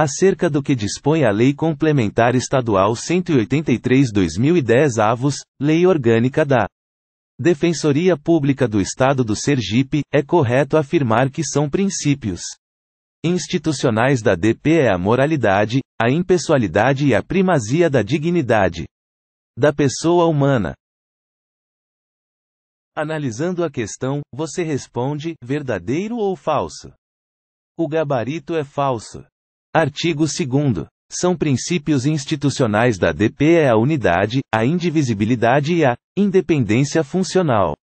acerca do que dispõe a Lei Complementar Estadual 183/2010 avos, Lei Orgânica da Defensoria Pública do Estado do Sergipe, é correto afirmar que são princípios institucionais da DP é a moralidade, a impessoalidade e a primazia da dignidade da pessoa humana. Analisando a questão, você responde: verdadeiro ou falso? O gabarito é falso. Artigo 2 são princípios institucionais da DP é a unidade, a indivisibilidade e a independência funcional.